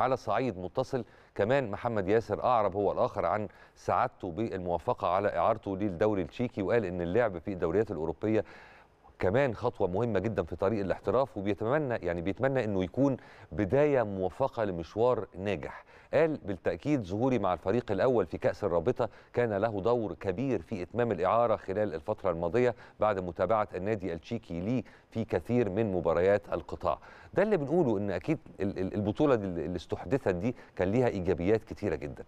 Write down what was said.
على صعيد متصل كمان محمد ياسر أعرب هو الآخر عن سعادته بالموافقة على إعارته للدوري التشيكي وقال إن اللعب في الدوريات الأوروبية كمان خطوه مهمه جدا في طريق الاحتراف وبيتمنى يعني بيتمنى انه يكون بدايه موفقه لمشوار ناجح قال بالتاكيد ظهوري مع الفريق الاول في كاس الرابطه كان له دور كبير في اتمام الاعاره خلال الفتره الماضيه بعد متابعه النادي التشيكي لي في كثير من مباريات القطاع ده اللي بنقوله ان اكيد البطوله اللي استحدثت دي كان ليها ايجابيات كثيره جدا